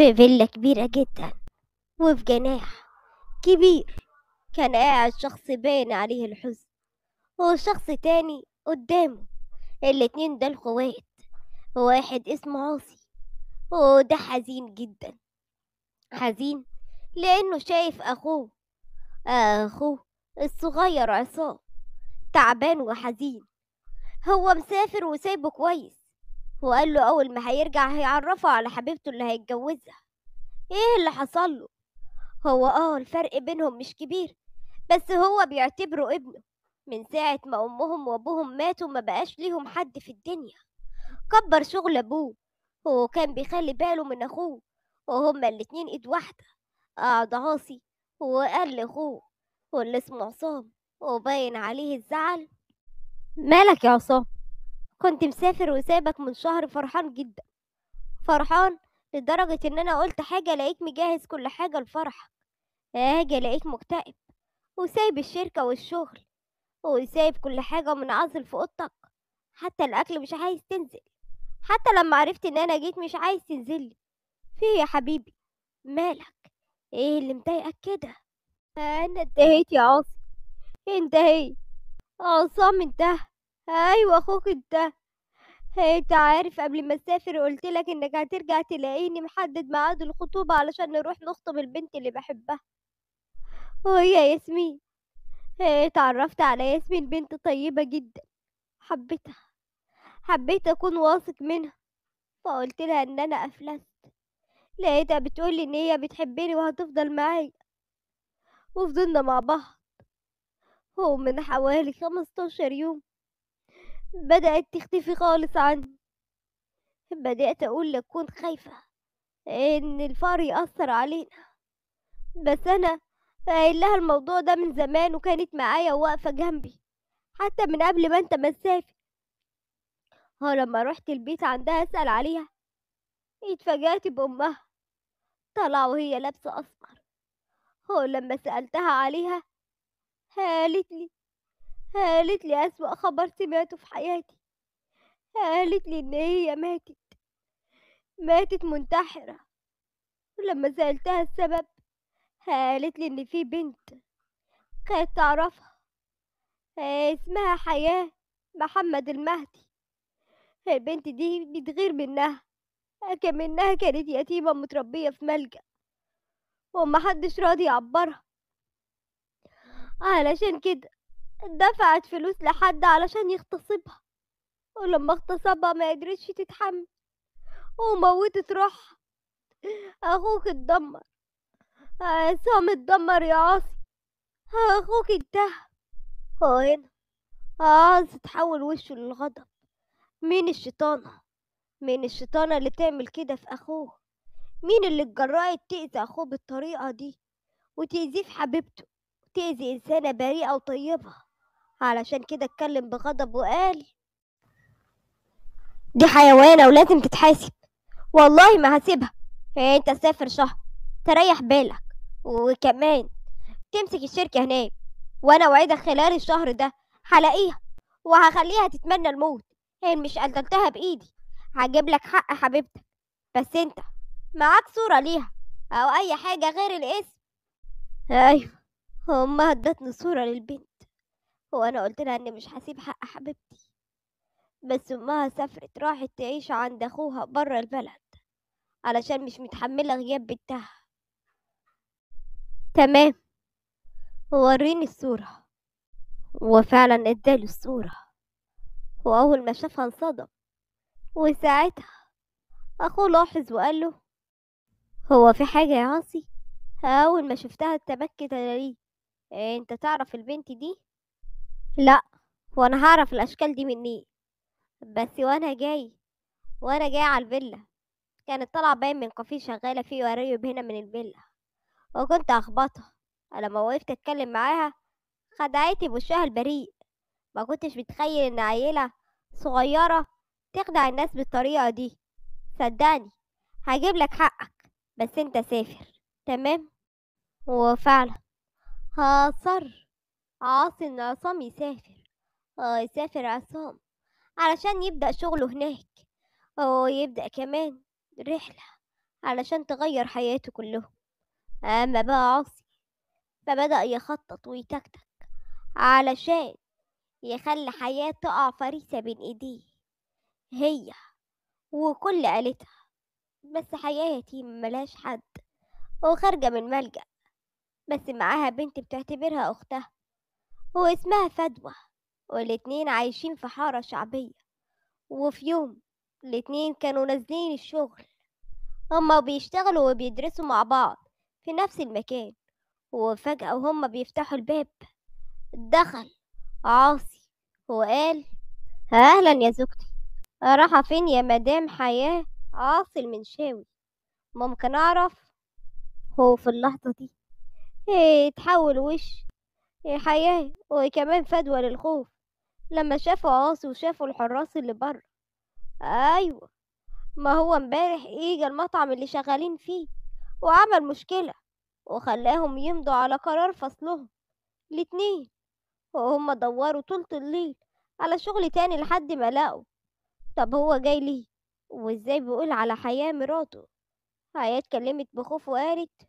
في فيلا كبيرة جدا وفي جناح كبير كان قاعد شخص باين عليه الحزن وشخص تاني قدامه الاتنين ده الخوات واحد اسمه عاصي وده حزين جدا حزين لأنه شايف أخوه أخوه الصغير عصام تعبان وحزين هو مسافر وسايبه كويس وقال له أول ما هيرجع هيعرفه على حبيبته اللي هيتجوزها إيه اللي حصله؟ هو آه الفرق بينهم مش كبير بس هو بيعتبره ابنه من ساعة ما أمهم وأبوهم ماتوا ما بقاش ليهم حد في الدنيا كبر شغل أبوه هو كان بيخلي باله من أخوه وهما الاتنين إيد واحدة قعد عاصي وقال لأخوه واللي اسمه عصام وباين عليه الزعل مالك يا عصام كنت مسافر وسابك من شهر فرحان جدا فرحان لدرجة إن أنا قلت حاجة لقيت مجهز كل حاجة لفرحك هاجي ألاقيك مكتئب وسايب الشركة والشغل وسايب كل حاجة ومنعزل في أوضتك حتى الأكل مش عايز تنزل حتى لما عرفت إن أنا جيت مش عايز تنزلي فيه إيه يا حبيبي مالك إيه اللي مضايقك كده أنا انتهيت يا عاصم انتهيت عصام انتهى ايوه اخوك ده انت عارف قبل ما أسافر قلت لك انك هترجع تلاقيني محدد ميعاد الخطوبة علشان نروح نخطب البنت اللي بحبها وهي ياسمين اتعرفت على ياسمين بنت طيبة جدا حبيتها حبيت اكون واثق منها فقلت لها ان انا افلست لقيتها بتقولي ان هي بتحبني وهتفضل معايا وفضلنا مع بعض ومن حوالي خمستاشر يوم بدأت تختفي خالص عني بدأت أقول لك كنت خايفة إن الفار يأثر علينا بس أنا قايل لها الموضوع ده من زمان وكانت معايا واقفة جنبي حتى من قبل ما أنت مسافر ها اه، لما رحت البيت عندها أسأل عليها اتفاجأت بأمها طلع وهي لابسة أسمر هو اه، لما سألتها عليها قالت لي قالت لي أسوأ خبر سمعته في حياتي قالت لي إن هي ماتت ماتت منتحرة ولما سألتها السبب قالت لي إن في بنت كانت تعرفها آه، اسمها حياة محمد المهدي البنت دي بتغير منها لكن منها كانت يتيمة متربية في ملجأ ومحدش راضي يعبرها علشان كده دفعت فلوس لحد علشان يغتصبها ولما اغتصبها ما قدرتش تتحمل وموتت روحها اخوك اتدمر عصام اتدمر يا عاصي اخوك انتهى هو هنا عاصي تحول وشه للغضب مين الشيطانة مين الشيطانة اللي تعمل كده في اخوه مين اللي اتجرأت تأذي اخوه بالطريقة دي وتأذيه في حبيبته تأذي إنسانة بريئة وطيبة علشان كده اتكلم بغضب وقال دي حيوانة ولازم تتحاسب والله ما هسيبها إيه، انت سافر شهر تريح بالك وكمان تمسك الشركة هناك وانا وعدك خلال الشهر ده هلاقيها وهخليها تتمنى الموت هي مش قتلتها بايدي هجيب لك حق حبيبتك بس انت معاك صورة ليها او اي حاجة غير الاسم ايوه امها ادتني صورة للبنت وأنا قلت لها إني مش هسيب حق حبيبتي بس أمها سافرت راحت تعيش عند أخوها برا البلد علشان مش متحملة غياب بنتها تمام وريني الصورة وفعلا اداله الصورة وأول ما شافها انصدم وساعتها أخوه لاحظ وقال له هو في حاجة يا عاصي أول ما شفتها اتبكت أنا ليه إيه، انت تعرف البنت دي لا وانا هعرف الاشكال دي مني بس وانا جاي وانا جاي على الفيلا كانت طالعة باين من كافيه شغالة فيه قريب هنا من الفيلا وكنت أخبطها لما وقفت أتكلم معاها خدعتي بوشها البريء ما كنتش متخيل إن عيلة صغيرة تخدع الناس بالطريقة دي صدقني هجيب لك حقك بس انت سافر تمام وفعلا هصر عاصم عصام يسافر اه يسافر عصام علشان يبدأ شغله هناك ويبدأ آه، كمان رحلة علشان تغير حياته كلهم أما بقى عاصي فبدأ يخطط ويتكتك علشان يخلي حياة تقع فريسة بين ايديه هي وكل عيلتها بس حياة يتيمة ملهاش حد وخارجة من ملجأ بس معاها بنت بتعتبرها أختها واسمها فدوى والاتنين عايشين في حارة شعبية وفي يوم الاتنين كانوا نازلين الشغل هما بيشتغلوا وبيدرسوا مع بعض في نفس المكان وفجأة وهما بيفتحوا الباب دخل عاصي وقال أهلا يا زوجتي راحة فين يا مدام حياة عاصي المنشاوي ممكن أعرف هو في اللحظة دي إيه، اتحول وش الحياة وكمان فدوى للخوف لما شافوا عاصي وشافوا الحراس اللي بره أيوة ما هو امبارح إيجا المطعم اللي شغالين فيه وعمل مشكلة وخلاهم يمضوا على قرار فصلهم الاتنين وهم دوروا طول الليل على شغل تاني لحد ما لقوا طب هو جاي ليه وازاي بيقول على حياة مراته حياة اتكلمت بخوف وقالت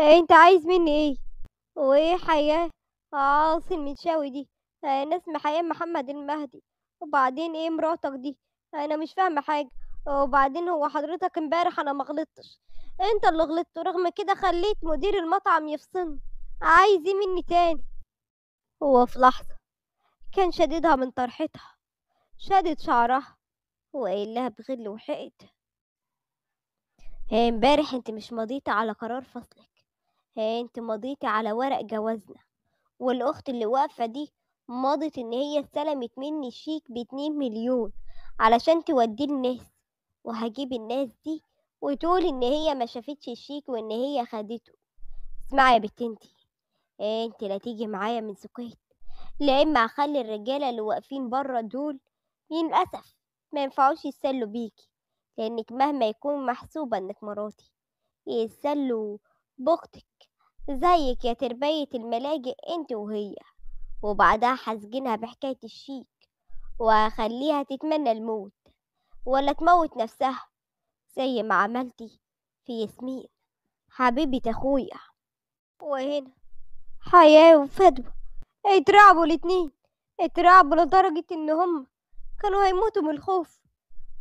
انت عايز مني ايه وإيه حياة عاصم الشاوي دي أنا آه، اسمي حياة محمد المهدي وبعدين إيه مراتك دي أنا مش فاهمة حاجة وبعدين هو حضرتك امبارح أنا مغلطتش أنت اللي غلطت ورغم كده خليت مدير المطعم يفصلني عايز إيه مني تاني هو في لحظة كان شديدها من طرحتها شدد شعرها وقايل لها بغل وحقد امبارح انت مش مضيتي على قرار فصلك هي انت مضيتي على ورق جوازنا والأخت اللي واقفة دي مضت إن هي استلمت مني شيك باتنين مليون علشان توديه الناس وهجيب الناس دي وتقول إن هي ما شافتش الشيك وإن هي خدته اسمعي يا بنت انتي انت لا تيجي معايا من سكيت لا إما أخلي الرجالة اللي واقفين برا دول للأسف ما ينفعوش يتسلوا بيكي لأنك مهما يكون محسوبة إنك مراتي يتسلوا بختك زيك يا تربية الملاجئ انت وهي وبعدها هسجنها بحكاية الشيك وهخليها تتمنى الموت ولا تموت نفسها زي ما عملتي في ياسمين حبيبة أخويا وهنا حياة وفدوى اترعبوا الاتنين اترعبوا لدرجة إن هم كانوا هيموتوا من الخوف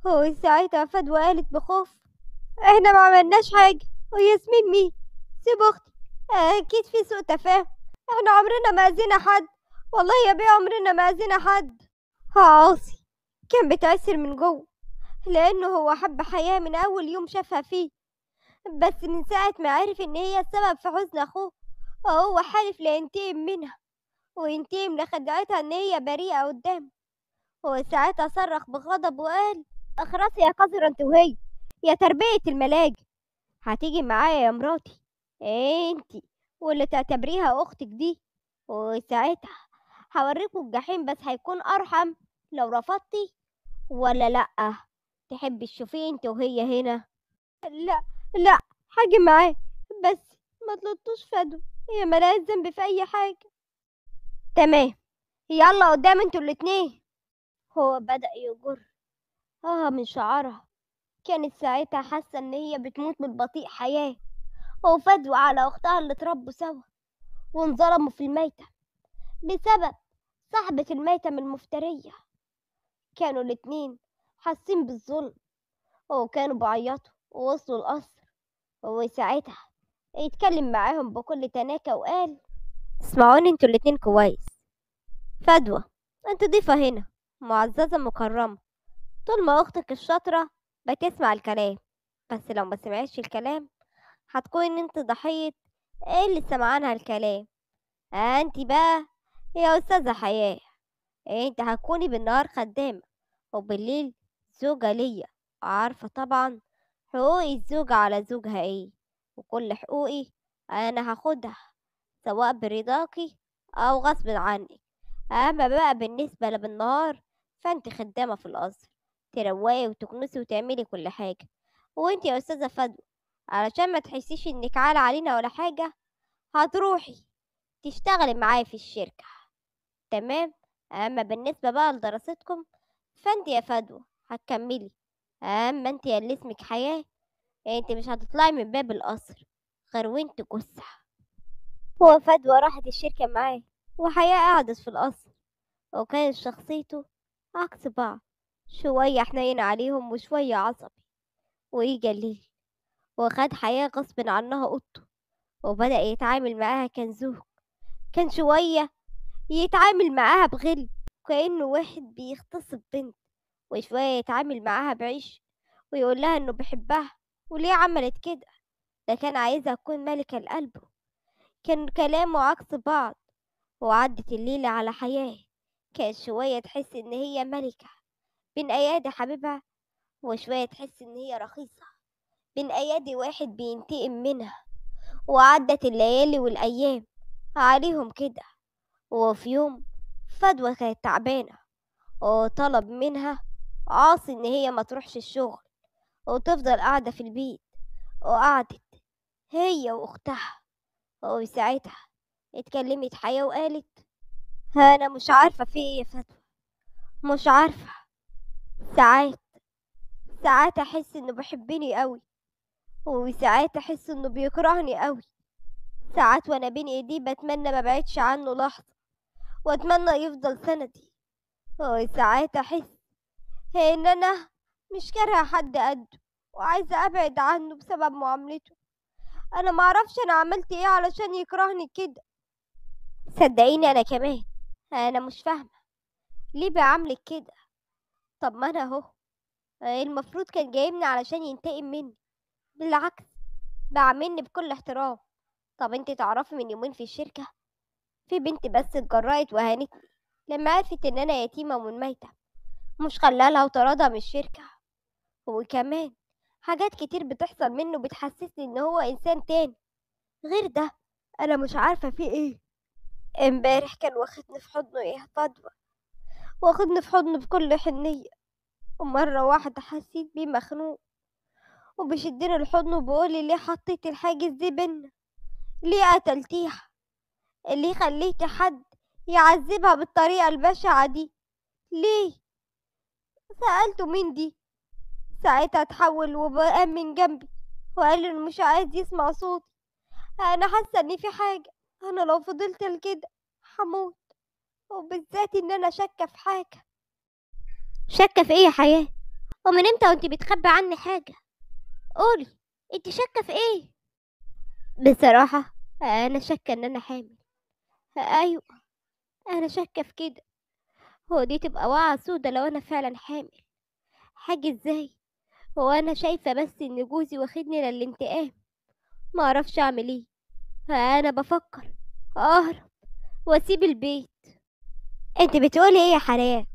هو ساعتها فدوى قالت بخوف احنا ما عملناش حاجة وياسمين مين سيب أختي آه، أكيد في سوء تفاهم إحنا عمرنا ما أذينا حد والله يا بيه عمرنا ما أذينا حد آه، عاصي كان بتأثر من جوه لأنه هو حب حياة من أول يوم شافها فيه بس من ساعة ما عرف إن هي السبب في حزن أخوه وهو آه، حالف لينتقم منها وينتقم لخدعتها إن هي بريئة قدامه وساعتها صرخ بغضب وقال اخرسي يا قذرة انت وهي يا تربية الملاجئ هتيجي معايا يا مراتي انتي واللي تعتبريها اختك دي وساعتها هوريكوا الجحيم بس هيكون ارحم لو رفضتي ولا لأ تحبي تشوفيه انت وهي هنا لا لا حاجة معاه بس ما طلبتوش فدو هي ملهاش ذنب في اي حاجة تمام يلا قدام انتوا الاتنين هو بدأ يجر اه من شعرها كانت ساعتها حاسة ان هي بتموت من بطيء حياه وفدوا على أختها اللي اتربوا سوا وانظلموا في الميتة بسبب صاحبة الميتم المفترية كانوا الاتنين حاسين بالظلم وكانوا بعيطوا ووصلوا القصر وساعتها يتكلم معاهم بكل تناكة وقال اسمعوني انتوا الاتنين كويس فدوى انت ضيفة هنا معززة مكرمة طول ما اختك الشاطرة بتسمع الكلام بس لو ما سمعتش الكلام هتكون ان انت ضحية إيه اللي سمعانها الكلام انت بقى يا استاذة حياة انت هتكوني بالنهار خدامة وبالليل زوجة ليا عارفة طبعا حقوق الزوجة على زوجها ايه وكل حقوقي انا هاخدها سواء برضاكي او غصب عني اما بقى بالنسبة لبالنهار فانت خدامة في القصر تروقي وتكنسي وتعملي كل حاجة وانت يا استاذة فدوى علشان ما تحسيش انك عالة علينا ولا حاجة هتروحي تشتغلي معايا في الشركة تمام اما بالنسبة بقى لدراستكم فانت يا فدوى هتكملي اما انت يا اللي اسمك حياة انت مش هتطلعي من باب القصر غير وانت جثة هو فدوى راحت الشركة معاه وحياة قعدت في القصر وكانت شخصيته عكس بعض شوية حنين عليهم وشوية عصبي ويجي الليل وخد حياة غصب عنها قطه وبدأ يتعامل معاها كنزوه كان شوية يتعامل معاها بغل كأنه واحد بيغتصب بنت وشوية يتعامل معاها بعيش ويقول لها إنه بيحبها وليه عملت كده ده كان عايزها تكون ملكة لقلبه كان كلامه عكس بعض وعدت الليلة على حياه كان شوية تحس إن هي ملكة بين أيادي حبيبها وشوية تحس إن هي رخيصة من أيادي واحد بينتقم منها وعدت الليالي والأيام عليهم كده وفي يوم فدوى كانت تعبانة وطلب منها عاصي إن هي ما تروحش الشغل وتفضل قاعدة في البيت وقعدت هي وأختها وساعتها اتكلمت حياة وقالت أنا مش عارفة في إيه يا فدوى مش عارفة ساعات ساعات أحس إنه بيحبني أوي وساعات احس انه بيكرهني قوي ساعات وانا بين ايديه بتمنى ما عنه لحظه واتمنى يفضل سندي وساعات احس ان انا مش كارهه حد قده وعايزه ابعد عنه بسبب معاملته انا معرفش انا عملت ايه علشان يكرهني كده صدقيني انا كمان انا مش فاهمه ليه بعاملك كده طب ما انا اهو إيه المفروض كان جايبني علشان ينتقم مني بالعكس بعاملني بكل احترام طب انت تعرفي من يومين في الشركة في بنت بس اتجرأت وهانتني لما عرفت ان انا يتيمة ومنميتة مش خلالها وطردها من الشركة وكمان حاجات كتير بتحصل منه بتحسسني ان هو انسان تاني غير ده انا مش عارفة في ايه امبارح كان واخدني في حضنه يهتدوى واخدني في حضنه بكل حنية ومرة واحدة حسيت بيه مخنوق وبيشدني الحضن وبقولي ليه حطيت الحاجز دي بينا ليه قتلتيها ليه خليتي حد يعذبها بالطريقة البشعة دي ليه سألته مين دي ساعتها اتحول وبقام من جنبي وقال انه مش عايز يسمع صوتي انا حاسه ان في حاجه انا لو فضلت لكده هموت وبالذات ان انا شاكه في حاجه شاكه في ايه يا حياه ومن امتى وانت بتخبي عني حاجه قولي انت شاكه في ايه بصراحه انا شاكه ان انا حامل ايوه انا شاكه في كده هو دي تبقى وعى سودة لو انا فعلا حامل حاجه ازاي هو انا شايفه بس ان جوزي واخدني للانتقام ما اعرفش اعمل ايه انا بفكر اهرب واسيب البيت انت بتقولي ايه يا حرام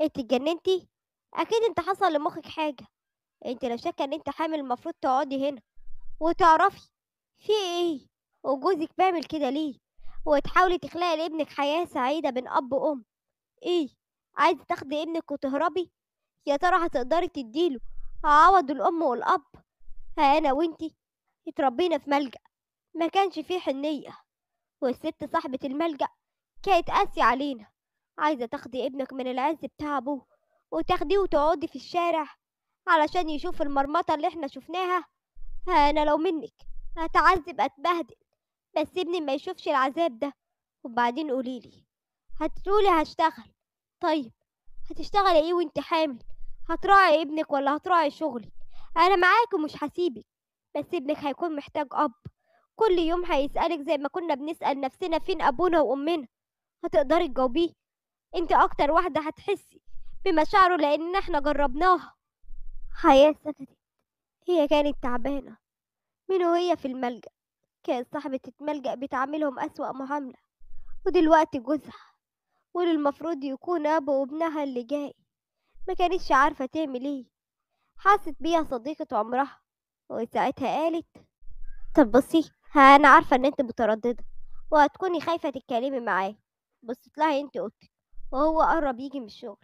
انت اتجننتي اكيد انت حصل لمخك حاجه انت لو شاكه ان انت حامل المفروض تقعدي هنا وتعرفي في ايه وجوزك بيعمل كده ليه وتحاولي تخلقي لابنك حياه سعيده بين اب وام ايه عايزه تاخدي ابنك وتهربي يا ترى هتقدري تديله عوض الام والاب ها انا وانتي اتربينا في ملجأ ما كانش فيه حنية والست صاحبة الملجأ كانت قاسية علينا عايزة تاخدي ابنك من العز بتاع ابوه وتاخديه وتقعدي في الشارع علشان يشوف المرمطة اللي احنا شفناها أنا لو منك هتعذب أتبهدل بس ابني ما يشوفش العذاب ده وبعدين قوليلي هتقولي هشتغل طيب هتشتغلي ايه وانت حامل هتراعي ابنك ولا هتراعي شغلي انا معاك ومش هسيبك بس ابنك هيكون محتاج اب كل يوم هيسألك زي ما كنا بنسأل نفسنا فين أبونا وأمنا هتقدري تجاوبيه انت أكتر واحدة هتحسي بمشاعره لأن احنا جربناها حياة سكتت هي كانت تعبانة من وهي في الملجأ كان صاحبة الملجأ بتعاملهم أسوأ معاملة ودلوقتي جوزها واللي المفروض يكون أبو ابنها اللي جاي ما كانتش عارفة تعمل ايه حاست بيها صديقة عمرها وساعتها قالت طب بصي ها أنا عارفة إن أنت مترددة وهتكوني خايفة تتكلمي معاه بصيت لها أنت أوضتك وهو قرب يجي من الشغل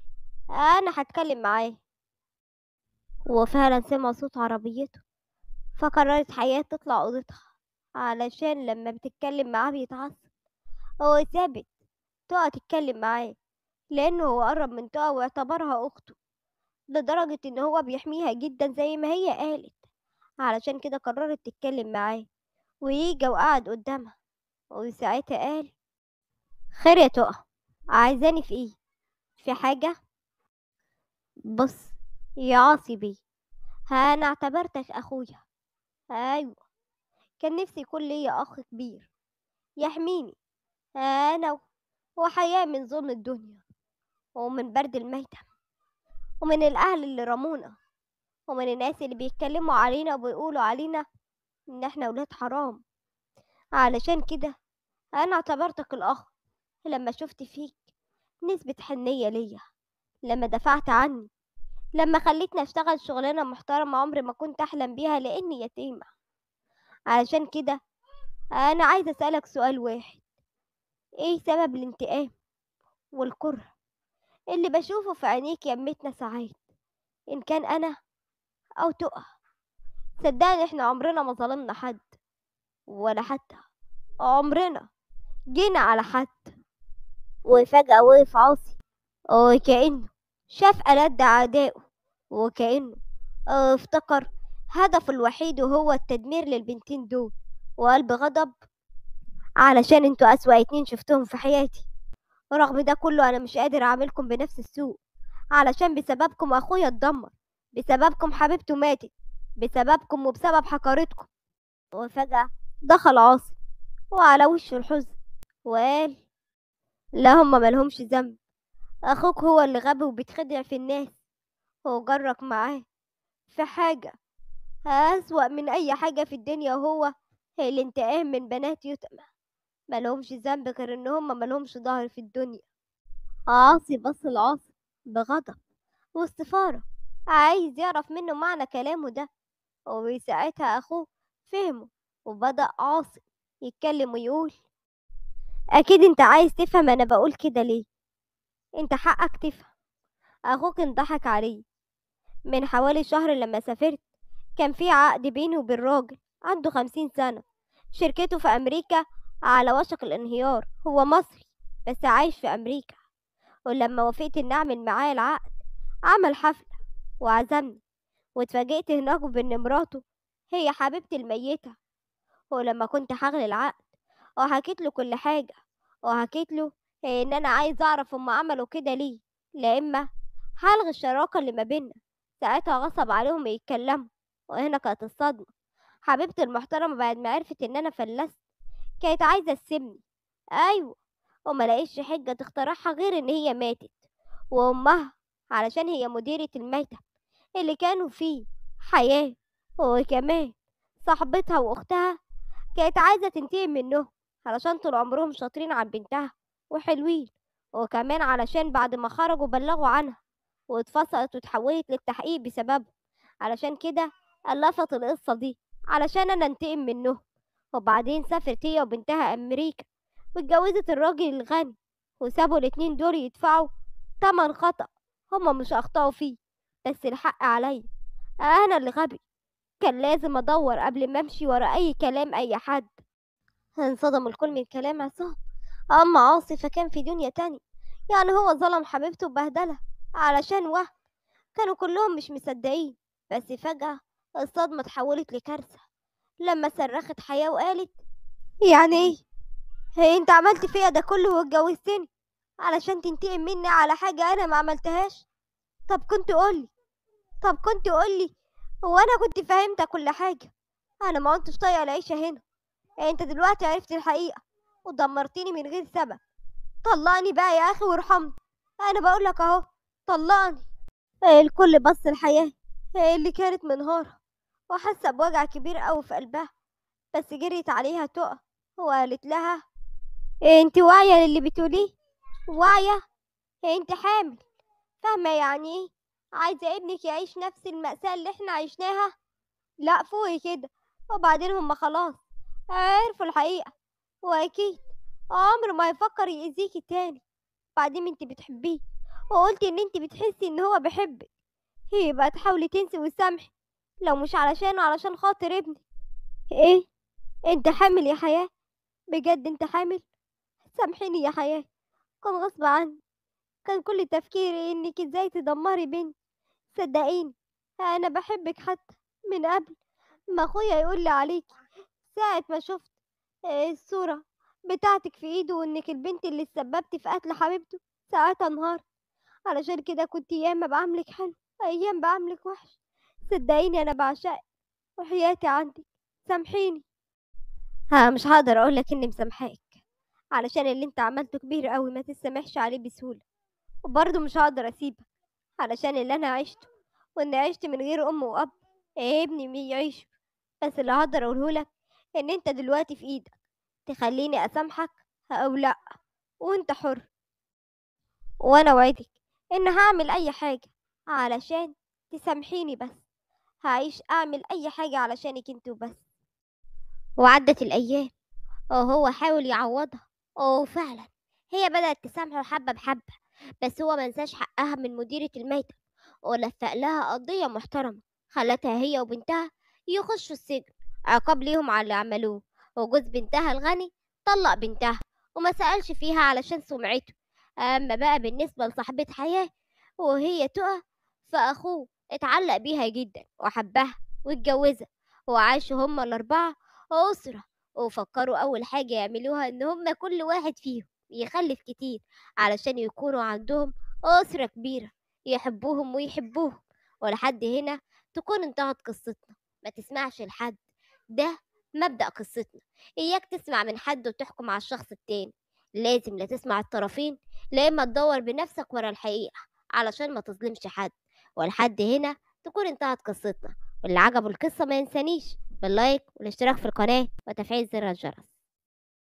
أنا هتكلم معاه وفعلا سمع صوت عربيته فقررت حياة تطلع أوضتها علشان لما بتتكلم معاه بيتعصب هو ثابت تقع تتكلم معاه لأنه هو قرب من تقع واعتبرها أخته لدرجة إن هو بيحميها جدا زي ما هي قالت علشان كده قررت تتكلم معاه ويجي وقعد قدامها وساعتها قال خير يا تقى عايزاني في ايه في حاجة بص يا عاصبي ها أنا اعتبرتك أخويا أيوة كان نفسي يكون ليا أخ كبير يحميني أنا وحياة من ظلم الدنيا ومن برد الميتم ومن الأهل اللي رمونا ومن الناس اللي بيتكلموا علينا وبيقولوا علينا إن إحنا ولاد حرام علشان كده أنا اعتبرتك الأخ لما شفت فيك نسبة حنية ليا لما دفعت عني لما خليتني اشتغل شغلانه محترمه عمري ما كنت احلم بيها لاني يتيمه علشان كده انا عايزه اسالك سؤال واحد ايه سبب الانتقام والكره اللي بشوفه في عينيك يا امتنا ساعات ان كان انا او تقى صدقني احنا عمرنا ما ظلمنا حد ولا حتى عمرنا جينا على حد وفجأة وقف عاصي وكأنه شاف ألد عدائه وكأنه آه، افتكر هدفه الوحيد هو التدمير للبنتين دول وقال بغضب علشان انتوا أسوأ اتنين شفتهم في حياتي رغم ده كله أنا مش قادر أعملكم بنفس السوء علشان بسببكم أخويا اتدمر بسببكم حبيبته ماتت بسببكم وبسبب حقارتكم وفجأة دخل عاصم وعلى وشه الحزن وقال لا هما ملهمش ذنب أخوك هو اللي غبي وبيتخدع في الناس وجرك معاه في حاجة أسوأ من أي حاجة في الدنيا هو الانتقام من بنات يتامى ملهمش ذنب غير إن هما ملهمش ظهر في الدنيا عاصي بص العاصي بغضب واستفارة عايز يعرف منه معنى كلامه ده وساعتها أخوه فهمه وبدأ عاصي يتكلم ويقول أكيد أنت عايز تفهم أنا بقول كده ليه انت حقك تفهم اخوك انضحك علي من حوالي شهر لما سافرت كان في عقد بيني وبين راجل عنده خمسين سنة شركته في أمريكا على وشك الانهيار هو مصري بس عايش في أمريكا ولما وافقت إن أعمل معاه العقد عمل حفلة وعزمني واتفاجئت هناك بإن مراته هي حبيبتي الميتة ولما كنت هغلي العقد وحكيت له كل حاجة وحكيت له إيه، ان انا عايز اعرف هما عملوا كده ليه لا اما هلغي الشراكة اللي ما بينا ساعتها غصب عليهم يتكلموا وهنا كانت الصدمة حبيبتي المحترمة بعد ما عرفت ان انا فلست كانت عايزة تسيبني ايوه وما لقيتش حجة تخترعها غير ان هي ماتت وامها علشان هي مديرة الميتة اللي كانوا فيه حياة وكمان صاحبتها واختها كانت عايزة تنتقم منهم علشان طول عمرهم شاطرين عن بنتها وحلوين وكمان علشان بعد ما خرجوا بلغوا عنها واتفصلت واتحولت للتحقيق بسببه علشان كده ألفت القصة دي علشان أنا أنتقم منهم وبعدين سافرت هي وبنتها أمريكا واتجوزت الراجل الغني وسابوا الاتنين دول يدفعوا تمن خطأ هما مش أخطأوا فيه بس الحق عليا أنا اللي غبي كان لازم أدور قبل ما أمشي ورا أي كلام أي حد انصدم الكل من كلام عصام أما عاصي فكان في دنيا تانية يعني هو ظلم حبيبته وبهدلها علشان وهم كانوا كلهم مش مصدقين بس فجأة الصدمة اتحولت لكارثة لما صرخت حياة وقالت يعني ايه؟ هي إيه انت عملت فيا ده كله واتجوزتني علشان تنتقم مني على حاجة انا ما عملتهاش طب كنت قولي طب كنت قولي هو انا كنت فهمت كل حاجة انا ما كنتش طايقة العيشة هنا إيه انت دلوقتي عرفت الحقيقة ودمرتيني من غير سبب طلقني بقى يا اخي وارحمني انا بقول لك اهو طلقني الكل بص الحياه اللي كانت منهارة وحاسة بوجع كبير قوي في قلبها بس جريت عليها تقى وقالت لها إيه انت واعية للي بتقوليه واعية إيه انت حامل فاهمة يعني ايه عايزة ابنك يعيش نفس المأساة اللي احنا عشناها لا فوقي كده وبعدين هما خلاص عرفوا الحقيقة وأكيد عمره ما هيفكر يأذيكي تاني بعدين انت بتحبيه وقلتي ان انت بتحسي ان هو بيحبك يبقى تحاولي تنسي وتسامحي لو مش علشانه علشان خاطر ابنك ايه انت حامل يا حياة بجد انت حامل سامحيني يا حياة كان غصب عني كان كل تفكيري انك ازاي تدمري بنتي صدقيني انا بحبك حتى من قبل ما اخويا يقول لي عليكي ساعة ما شفت آه، الصورة بتاعتك في ايده وانك البنت اللي اتسببت في قتل حبيبته ساعتها نهار علشان كده كنت ياما بعملك حلو ايام بعملك وحش صدقيني انا بعشقك وحياتي عندك سامحيني ها مش هقدر اقولك اني مسامحاك علشان اللي انت عملته كبير قوي ما تسامحش عليه بسهولة وبرضه مش هقدر اسيبك علشان اللي انا عشته واني عشت من غير ام واب إيه ابني مين يعيش بس اللي هقدر اقوله لك ان انت دلوقتي في ايدك تخليني اسامحك او لا وانت حر وانا وعدك ان هعمل اي حاجة علشان تسامحيني بس هعيش اعمل اي حاجة علشانك انت وبس وعدت الايام وهو حاول يعوضها وفعلا هي بدأت تسامحه حبة بحبة بس هو منساش حقها من مديرة الميتة ولفق لها قضية محترمة خلتها هي وبنتها يخشوا السجن عقاب ليهم على اللي عملوه وجوز بنتها الغني طلق بنتها وما سألش فيها علشان سمعته أما بقى بالنسبة لصاحبة حياة وهي تقى فأخوه اتعلق بيها جدا وحبها واتجوزها وعاشوا هما الأربعة أسرة وفكروا أول حاجة يعملوها إن هما كل واحد فيهم يخلف كتير علشان يكونوا عندهم أسرة كبيرة يحبوهم ويحبوهم ولحد هنا تكون انتهت قصتنا ما تسمعش لحد ده مبدأ قصتنا إياك تسمع من حد وتحكم على الشخص التاني لازم لا تسمع الطرفين لا إما تدور بنفسك ورا الحقيقة علشان ما تظلمش حد والحد هنا تكون انتهت قصتنا واللي عجبه القصة ما ينسانيش باللايك والاشتراك في القناة وتفعيل زر الجرس